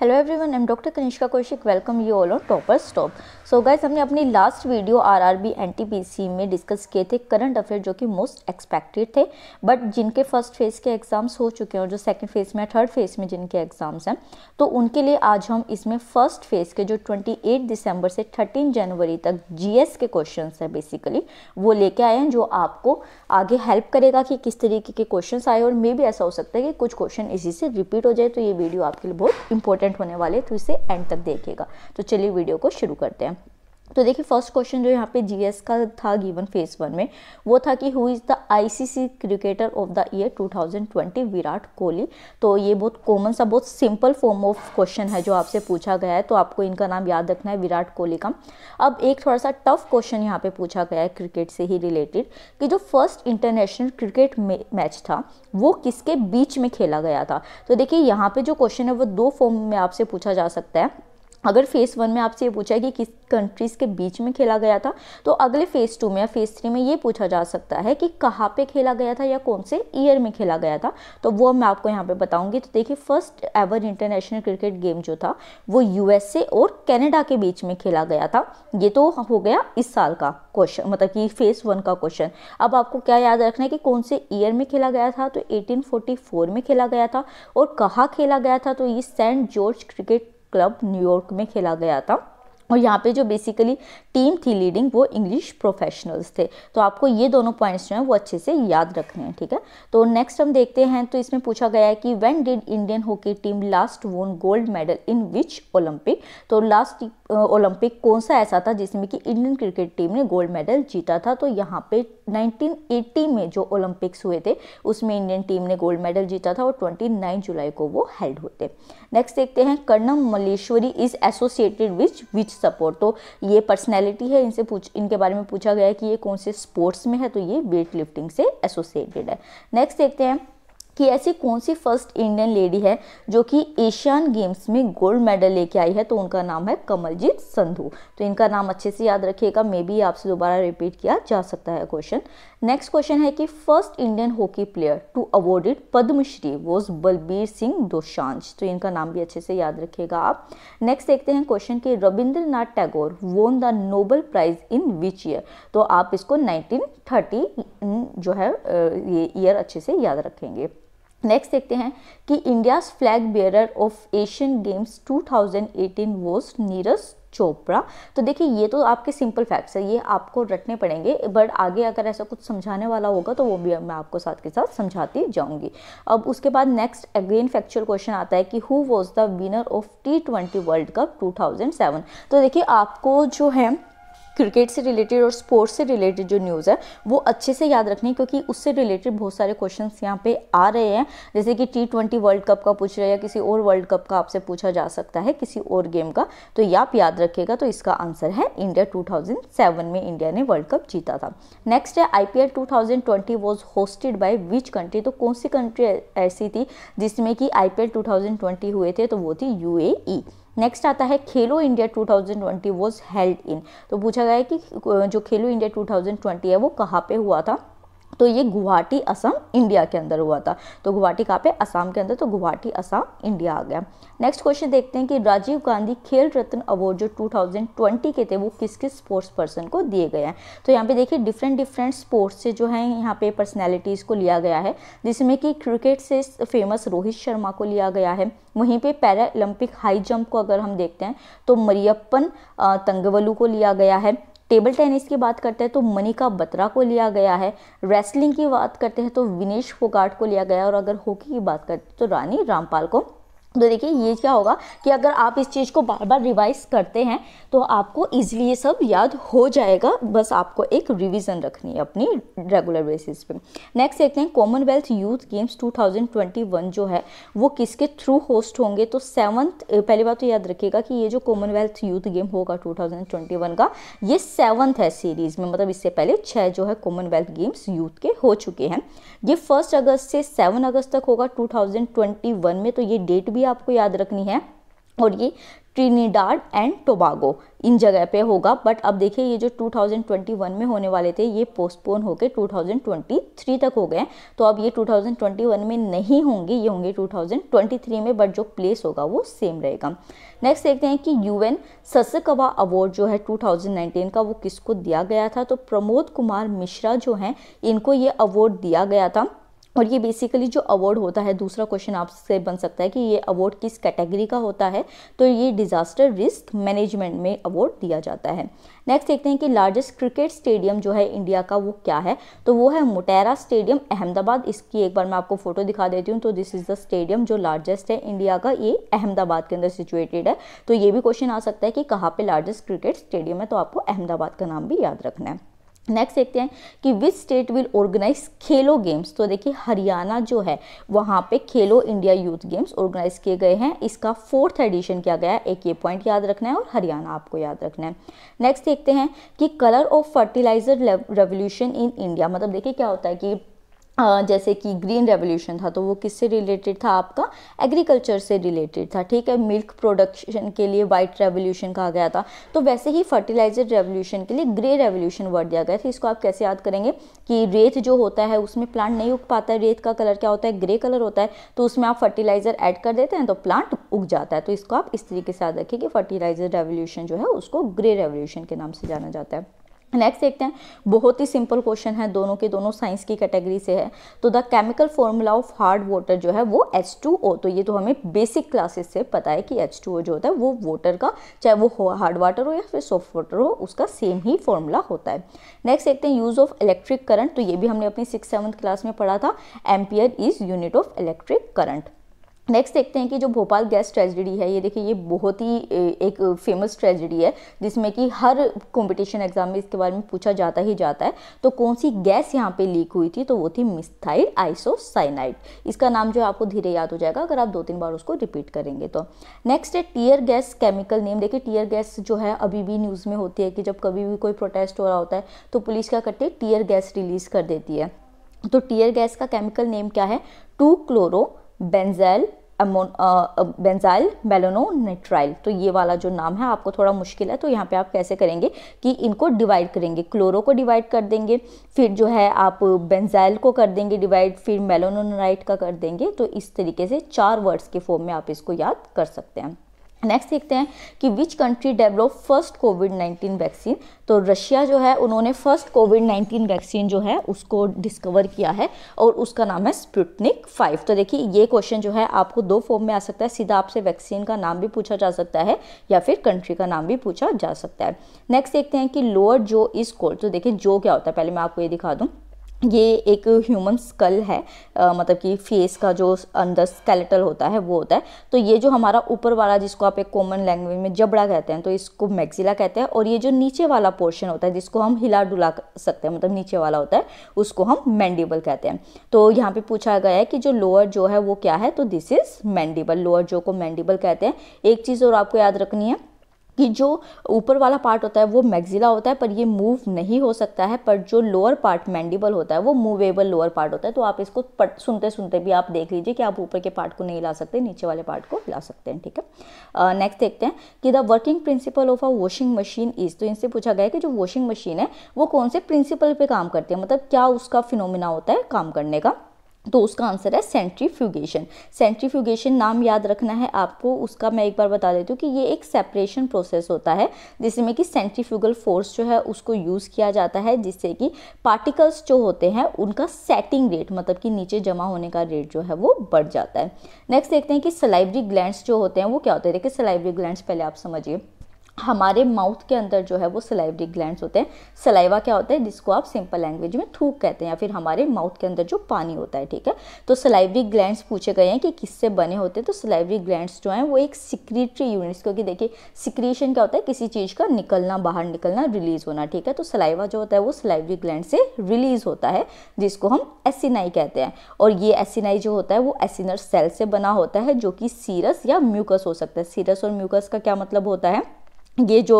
hello everyone I am doctor Kanishka Kaushik welcome you all on Topper Stop so guys हमने अपनी last video RRB NTPC में discuss किए थे current affair जो कि मोस्ट एक्सपेक्टेड थे बट जिनके फर्स्ट फेज़ के एग्ज़ाम्स हो चुके हैं और जो सेकंड फेज़ में थर्ड फेज़ में जिनके एग्ज़ाम्स हैं तो उनके लिए आज हम इसमें फर्स्ट फेज़ के जो ट्वेंटी दिसंबर से थर्टीन जनवरी तक जी के क्वेश्चन हैं बेसिकली वो लेके आए हैं जो आपको आगे हेल्प करेगा कि किस तरीके के क्वेश्चन आए और मे भी ऐसा हो सकता है कि कुछ क्वेश्चन इसी से रिपीट हो जाए तो ये वीडियो आपके लिए बहुत इंपॉर्टेंट इंपॉर्टेंट होने वाले तो इसे एंड तक देखिएगा तो चलिए वीडियो को शुरू करते हैं तो देखिए फर्स्ट क्वेश्चन जो यहाँ पे जीएस का था गिवन फेज वन में वो था कि who is the ICC cricketer of the year 2020 Virat Kohli तो ये बहुत कॉमन सा बहुत सिंपल फॉर्म ऑफ क्वेश्चन है जो आपसे पूछा गया है तो आपको इनका नाम याद रखना है विराट कोहली का अब एक थोड़ा सा टफ क्वेश्चन यहाँ पे पूछा गया है क्रिकेट से ही रिलेटेड कि जो फर्स्ट इंटरनेशनल क्रिकेट मैच था वो किसके बीच में खेला गया था तो देखिए यहाँ पे जो क्वेश्चन है वो दो फॉर्म में आपसे पूछा जा सकता है अगर फेज़ वन में आपसे ये पूछा है कि किस कंट्रीज़ के बीच में खेला गया था तो अगले फ़ेज़ टू में या फ़ेज़ थ्री में ये पूछा जा सकता है कि कहाँ पे खेला गया था या कौन से ईयर में खेला गया था तो वो मैं आपको यहाँ पे बताऊंगी तो देखिए first ever international cricket game जो था वो यूएसए और कैनेडा के बीच में खेला गया था ये तो हो गया इस साल का क्वेश्चन मतलब कि फ़ेज़ वन का क्वेश्चन अब आपको क्या याद रखना है कि कौन से ईयर में खेला गया था तो 1844 में खेला गया था और कहाँ खेला गया था तो ये Saint George cricket club New York में खेला गया था और यहाँ पे जो बेसिकली टीम थी लीडिंग वो इंग्लिश प्रोफेशनल्स थे तो आपको ये दोनों पॉइंट्स जो हैं वो अच्छे से याद रखने हैं ठीक है तो नेक्स्ट हम देखते हैं तो इसमें पूछा गया है कि when did Indian hockey team last won gold medal in which Olympic तो लास्ट ओलंपिक uh, कौन सा ऐसा था जिसमें कि इंडियन क्रिकेट टीम ने गोल्ड मेडल जीता था तो यहाँ पे 1980 में जो ओलंपिक्स हुए थे उसमें इंडियन टीम ने गोल्ड मेडल जीता था और 29 जुलाई को वो हेल्ड हुए थे नेक्स्ट देखते हैं Karnam Malleswari is associated which which sport तो ये पर्सनैलिटी है इनसे पूछ इनके बारे में पूछा गया है कि ये कौन से स्पोर्ट्स में है तो ये वेट लिफ्टिंग से एसोसिएटेड है नेक्स्ट देखते हैं कि ऐसी कौन सी फर्स्ट इंडियन लेडी है जो कि एशियन गेम्स में गोल्ड मेडल लेके आई है तो उनका नाम है कमलजीत संधू तो इनका नाम अच्छे से याद रखिएगा मे बी आपसे दोबारा रिपीट किया जा सकता है क्वेश्चन नेक्स्ट क्वेश्चन है कि first Indian hockey player to awarded Padmashri was Balbir Singh Dosanjh तो इनका नाम भी अच्छे से याद रखिएगा आप नेक्स्ट देखते हैं क्वेश्चन कि Rabindranath Tagore won the Nobel prize in which year तो आप इसको नाइनटीन mm, जो है ये ईयर अच्छे से याद रखेंगे नेक्स्ट देखते हैं कि India's flag bearer of Asian games 2018 thousand Neeraj Chopra तो देखिए ये तो आपके सिंपल फैक्ट्स है ये आपको रटने पड़ेंगे बट आगे अगर ऐसा कुछ समझाने वाला होगा तो वो भी मैं आपको साथ के साथ समझाती जाऊंगी अब उसके बाद नेक्स्ट अगेन फैक्चुअल क्वेश्चन आता है कि who was the winner of T twenty world cup two तो देखिए आपको जो है क्रिकेट से रिलेटेड और स्पोर्ट्स से रिलेटेड जो न्यूज़ है वो अच्छे से याद रखनी क्योंकि उससे रिलेटेड बहुत सारे क्वेश्चन यहाँ पे आ रहे हैं जैसे कि टी ट्वेंटी वर्ल्ड कप का पूछ रहे हैं या किसी और वर्ल्ड कप का आपसे पूछा जा सकता है किसी और गेम का तो ये आप याद रखिएगा तो इसका आंसर है इंडिया टू में इंडिया ने वर्ल्ड कप जीता था नेक्स्ट है I P L two thousand twenty was hosted by which country तो कौन सी कंट्री ऐसी थी जिसमें कि I P L two thousand twenty हुए थे तो वो थी यू ए नेक्स्ट आता है खेलो इंडिया 2020 वाज हेल्ड इन तो पूछा गया है कि जो खेलो इंडिया 2020 है वो कहाँ पे हुआ था तो ये गुवाहाटी असम इंडिया के अंदर हुआ था तो गुवाहाटी कहाँ पे असम के अंदर तो गुवाहाटी असम इंडिया आ गया नेक्स्ट क्वेश्चन देखते हैं कि राजीव गांधी खेल रत्न अवार्ड जो 2020 के थे वो किस किस स्पोर्ट्स पर्सन को दिए गए हैं तो यहाँ पे देखिए डिफरेंट डिफरेंट स्पोर्ट्स से जो है यहाँ पे पर्सनैलिटीज़ को लिया गया है जिसमें कि क्रिकेट से फेमस रोहित शर्मा को लिया गया है वहीं पर पैरालंपिक हाई जंप को अगर हम देखते हैं तो मरियप्पन तंगवलू को लिया गया है टेबल टेनिस की बात करते हैं तो मनिका बत्रा को लिया गया है रेसलिंग की बात करते हैं तो विनेश फोगाट को लिया गया और अगर हॉकी की बात करते हैं तो रानी रामपाल को तो देखिए ये क्या होगा कि अगर आप इस चीज़ को बार बार रिवाइज करते हैं तो आपको इजीली ये सब याद हो जाएगा बस आपको एक रिवीजन रखनी है अपनी रेगुलर बेसिस पे नेक्स्ट देखते हैं कॉमनवेल्थ यूथ गेम्स 2021 जो है वो किसके थ्रू होस्ट होंगे तो सेवन्थ पहली बात तो याद रखिएगा कि ये जो कॉमनवेल्थ यूथ गेम होगा टू का ये सेवन्थ है सीरीज़ में मतलब इससे पहले छः जो है कॉमनवेल्थ गेम्स यूथ के हो चुके हैं ये फर्स्ट अगस्त से सेवन अगस्त तक होगा टू में तो ये डेट भी भी आपको याद रखनी है और ये ट्रिनिडाड एंड टोबागो इन जगह पे होगा बट अब देखिए ये जो 2021 में होने वाले थे ये पोस्टपोन होकर 2023 तक हो गए तो अब ये 2021 में नहीं होंगे ये होंगे 2023 में बट जो प्लेस होगा वो सेम रहेगा नेक्स्ट देखते हैं कि यूएन ससकवा अवार्ड जो है 2019 का वो किसको दिया गया था तो प्रमोद कुमार मिश्रा जो हैं इनको ये अवार्ड दिया गया था और ये बेसिकली जो अवार्ड होता है दूसरा क्वेश्चन आपसे बन सकता है कि ये अवार्ड किस कैटेगरी का होता है तो ये डिज़ास्टर रिस्क मैनेजमेंट में अवार्ड दिया जाता है नेक्स्ट देखते हैं कि लार्जेस्ट क्रिकेट स्टेडियम जो है इंडिया का वो क्या है तो वो है मोटेरा स्टेडियम अहमदाबाद इसकी एक बार मैं आपको फ़ोटो दिखा देती हूँ तो दिस इज़ द स्टेडियम जो लार्जेस्ट है इंडिया का ये अहमदाबाद के अंदर सिचुएटेड है तो ये भी क्वेश्चन आ सकता है कि कहाँ पर लार्जेस्ट क्रिकेट स्टेडियम है तो आपको अहमदाबाद का नाम भी याद रखना है नेक्स्ट देखते हैं कि which state will organize Khelo games तो देखिए हरियाणा जो है वहाँ पे खेलो इंडिया यूथ गेम्स ऑर्गेनाइज किए गए हैं इसका फोर्थ एडिशन किया गया है एक ये पॉइंट याद रखना है और हरियाणा आपको याद रखना है नेक्स्ट देखते हैं कि colour of fertilizer revolution in India मतलब देखिए क्या होता है कि जैसे कि ग्रीन रेवोल्यूशन था तो वो किससे रिलेटेड था आपका एग्रीकल्चर से रिलेटेड था ठीक है मिल्क प्रोडक्शन के लिए वाइट रेवोल्यूशन कहा गया था तो वैसे ही फर्टिलाइजर रेवोल्यूशन के लिए ग्रे रेवोल्यूशन वर्ड दिया गया था इसको आप कैसे याद करेंगे कि रेत जो होता है उसमें प्लांट नहीं उग पाता है रेत का कलर क्या होता है ग्रे कलर होता है तो उसमें आप फर्टिलाइजर ऐड कर देते हैं तो प्लांट उग जाता है तो इसको आप इस तरीके से याद रखिए कि फर्टिलाइजर रेवोल्यूशन जो है उसको ग्रे रेवोल्यूशन के नाम से जाना जाता है नेक्स्ट देखते हैं बहुत ही सिंपल क्वेश्चन है दोनों के दोनों साइंस की कैटेगरी से है तो the chemical formula of hard water जो है वो एच टू ओ तो ये तो हमें बेसिक क्लासेस से पता है कि एच टू ओ जो होता है वो वाटर का चाहे वो हार्ड वाटर हो या फिर सॉफ्ट वाटर हो उसका सेम ही फॉर्मूला होता है नेक्स्ट देखते हैं यूज़ ऑफ इलेक्ट्रिक करंट तो ये भी हमने अपनी सिक्स सेवन्थ क्लास में पढ़ा था ampere is unit of electric current next देखते हैं कि जो भोपाल गैस ट्रेजिडी है ये देखिए ये बहुत ही एक फेमस ट्रेजिडी है जिसमें कि हर कंपटीशन एग्जाम में इसके बारे में पूछा जाता ही जाता है तो कौन सी गैस यहाँ पे लीक हुई थी तो वो थी मिस्थाइल आइसोसाइनाइड इसका नाम जो है आपको धीरे याद हो जाएगा अगर आप दो तीन बार उसको रिपीट करेंगे तो नेक्स्ट है टीयर गैस केमिकल नेम देखिए टीयर गैस जो है अभी भी न्यूज़ में होती है कि जब कभी भी कोई प्रोटेस्ट हो रहा होता है तो पुलिस क्या करती है टीयर गैस रिलीज़ कर देती है तो टीयर गैस का केमिकल नेम क्या है two chloro benzal ammon benzyl malononitrile तो ये वाला जो नाम है आपको थोड़ा मुश्किल है तो यहाँ पे आप कैसे करेंगे कि इनको डिवाइड करेंगे क्लोरो को डिवाइड कर देंगे फिर जो है आप बेंजाइल को कर देंगे डिवाइड फिर मेलोनोनाइट का कर देंगे तो इस तरीके से चार वर्ड्स के फॉर्म में आप इसको याद कर सकते हैं नेक्स्ट देखते हैं कि which country develop first covid 19 vaccine तो रशिया जो है उन्होंने फर्स्ट कोविड 19 वैक्सीन जो है उसको डिस्कवर किया है और उसका नाम है स्पुटनिक फाइव तो देखिए ये क्वेश्चन जो है आपको दो फॉर्म में आ सकता है सीधा आपसे वैक्सीन का नाम भी पूछा जा सकता है या फिर कंट्री का नाम भी पूछा जा सकता है नेक्स्ट देखते हैं कि लोअर जो इज कोल्ड तो देखिए जो क्या होता है पहले मैं आपको ये दिखा दूँ ये एक ह्यूमन स्कल है आ, मतलब कि फेस का जो अंदर स्केलेटल होता है वो होता है तो ये जो हमारा ऊपर वाला जिसको आप एक कॉमन लैंग्वेज में जबड़ा कहते हैं तो इसको मैक्सिला कहते हैं और ये जो नीचे वाला पोर्शन होता है जिसको हम हिला डुला सकते हैं मतलब नीचे वाला होता है उसको हम मैंडिबल कहते हैं तो यहाँ पर पूछा गया है कि जो लोअर जो है वो क्या है तो दिस इज़ मैंडिबल लोअर जो को मैंडिबल कहते हैं एक चीज़ और आपको याद रखनी है कि जो ऊपर वाला पार्ट होता है वो मैगजिला होता है पर ये मूव नहीं हो सकता है पर जो लोअर पार्ट मैंडिबल होता है वो मूवेबल लोअर पार्ट होता है तो आप इसको पट सुनते सुनते भी आप देख लीजिए कि आप ऊपर के पार्ट को नहीं ला सकते नीचे वाले पार्ट को ला सकते हैं ठीक है नेक्स्ट देखते हैं कि the working principle of a washing machine is तो इनसे पूछा गया कि जो वॉशिंग मशीन है वो कौन से प्रिंसिपल पर काम करती है मतलब क्या उसका फिनोमिना होता है काम करने का तो उसका आंसर है सेंट्रीफ्यूगेशन सेंट्रीफ्यूगेशन नाम याद रखना है आपको उसका मैं एक बार बता देती हूँ कि ये एक सेपरेशन प्रोसेस होता है जिसमें कि सेंट्रीफ्यूगल फोर्स जो है उसको यूज़ किया जाता है जिससे कि पार्टिकल्स जो होते हैं उनका सेटिंग रेट मतलब कि नीचे जमा होने का रेट जो है वो बढ़ जाता है नेक्स्ट देखते हैं कि सलाइवरी ग्लैंड जो होते हैं वो क्या होते हैं देखिए सलाइवरी ग्लैंड पहले आप समझिए हमारे माउथ के अंदर जो है वो सलाइवरी ग्लैंड होते हैं सलाइवा क्या होता है जिसको आप सिंपल लैंग्वेज में थूक कहते हैं या फिर हमारे माउथ के अंदर जो पानी होता है ठीक है तो सलाइवरी ग्लैंड पूछे गए हैं कि किससे बने होते हैं तो सलाइवरी ग्लैंड जो हैं वो एक सिक्रीटरी यूनिट्स क्योंकि देखिए सिक्रीशन क्या होता है किसी चीज़ का निकलना बाहर निकलना रिलीज़ होना ठीक है तो सलाइवा जो होता है वो सलाइवरी ग्लैंड से रिलीज़ होता है जिसको हम एसिनाई कहते हैं और ये एसिनाई जो होता है वो एसिनर सेल से बना होता है जो कि सीरस या म्यूकस हो सकता है सीरस और म्यूकस का क्या मतलब होता है ये जो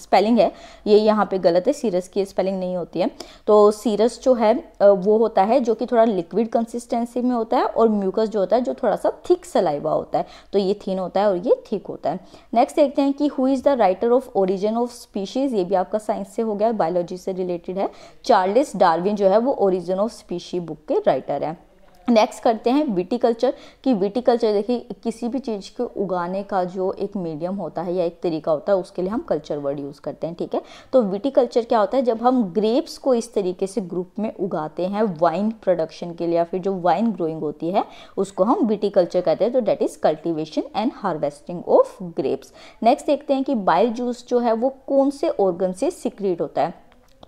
स्पेलिंग है ये यहाँ पे गलत है सीरस की स्पेलिंग नहीं होती है तो सीरस जो है वो होता है जो कि थोड़ा लिक्विड कंसिस्टेंसी में होता है और म्यूकस जो होता है जो थोड़ा सा थिक सलाइवा होता है तो ये थीन होता है और ये थिक होता है नेक्स्ट देखते हैं कि who is the writer of origin of species ये भी आपका साइंस से हो गया बायोलॉजी से रिलेटेड है चार्लिस डार्विन जो है वो ओरिजिन ऑफ स्पीशी बुक के राइटर है नेक्स्ट करते हैं विटिकल्चर कि विटिकल्चर देखिए किसी भी चीज़ को उगाने का जो एक मीडियम होता है या एक तरीका होता है उसके लिए हम कल्चर वर्ड यूज़ करते हैं ठीक है तो विटिकल्चर क्या होता है जब हम ग्रेप्स को इस तरीके से ग्रुप में उगाते हैं वाइन प्रोडक्शन के लिए या फिर जो वाइन ग्रोइंग होती है उसको हम विटिकल्चर कहते हैं तो that is cultivation and harvesting of grapes next देखते हैं कि बाइल जूस जो है वो कौन से ऑर्गन से सिक्रिएट होता है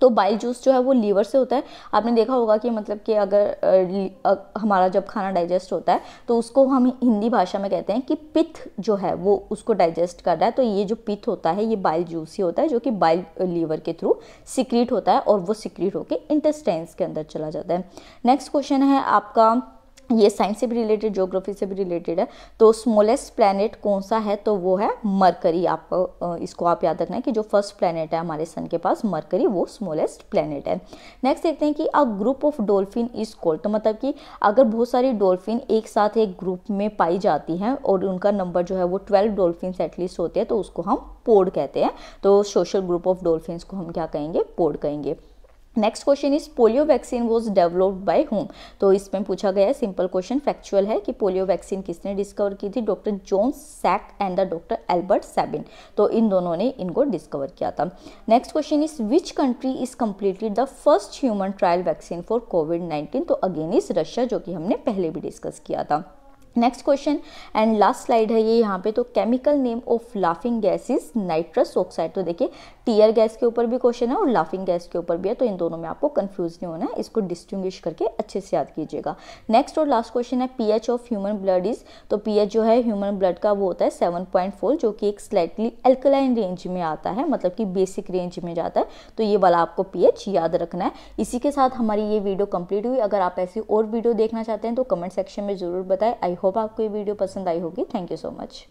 तो बाइल जूस जो है वो लीवर से होता है आपने देखा होगा कि मतलब कि अगर हमारा जब खाना डाइजेस्ट होता है तो उसको हम हिंदी भाषा में कहते हैं कि पित्त जो है वो उसको डाइजेस्ट कर रहा है तो ये जो पित्त होता है ये बाइल जूस ही होता है जो कि बाइल लीवर के थ्रू सिक्रीट होता है और वो सिक्रीट होकर इंटेस्टाइन्स के अंदर चला जाता है नेक्स्ट क्वेश्चन है आपका ये साइंस से भी रिलेटेड ज्योग्राफी से भी रिलेटेड है तो स्मॉलेस्ट प्लानट कौन सा है तो वो है मरकरी आपको इसको आप याद रखना है कि जो फर्स्ट प्लानट है हमारे सन के पास मरकरी वो स्मॉलेस्ट प्लानट है नेक्स्ट देखते हैं कि a group of dolphin is called तो मतलब कि अगर बहुत सारी डोल्फिन एक साथ एक ग्रुप में पाई जाती हैं और उनका नंबर जो है वो ट्वेल्व डोल्फिन एटलीस्ट होते हैं तो उसको हम पोड कहते हैं तो सोशल ग्रुप ऑफ डोल्फिन को हम क्या कहेंगे पोड कहेंगे next question is polio vaccine was developed by whom तो इसमें पूछा गया है सिंपल क्वेश्चन फैक्चुअल है कि पोलियो वैक्सीन किसने डिस्कवर की थी doctor John Salk and the doctor Albert Sabin तो इन दोनों ने इनको डिस्कवर किया था next question is which country is completed the first human trial vaccine for covid nineteen तो अगेन इज रशिया जो कि हमने पहले भी डिस्कस किया था next question and last slide है ये यहाँ पे तो chemical name of laughing gas is nitrous oxide तो देखिए टीयर गैस के ऊपर भी क्वेश्चन है और लाफिंग गैस के ऊपर भी है तो इन दोनों में आपको कंफ्यूज नहीं होना है इसको डिस्टिंग्विश करके अच्छे से याद कीजिएगा नेक्स्ट और लास्ट क्वेश्चन है pH of human blood is तो पीएच जो है ह्यूमन ब्लड का वो होता है सेवन जो कि एक स्लाइटली एल्कलाइन रेंज में आता है मतलब कि बेसिक रेंज में जाता है तो ये वाला आपको पी याद रखना है इसी के साथ हमारी ये वीडियो कंप्लीट हुई अगर आप ऐसी और वीडियो देखना चाहते हैं तो कमेंट सेक्शन में ज़रूर बताएं आई होप आपको ये वीडियो पसंद आई होगी थैंक यू सो मच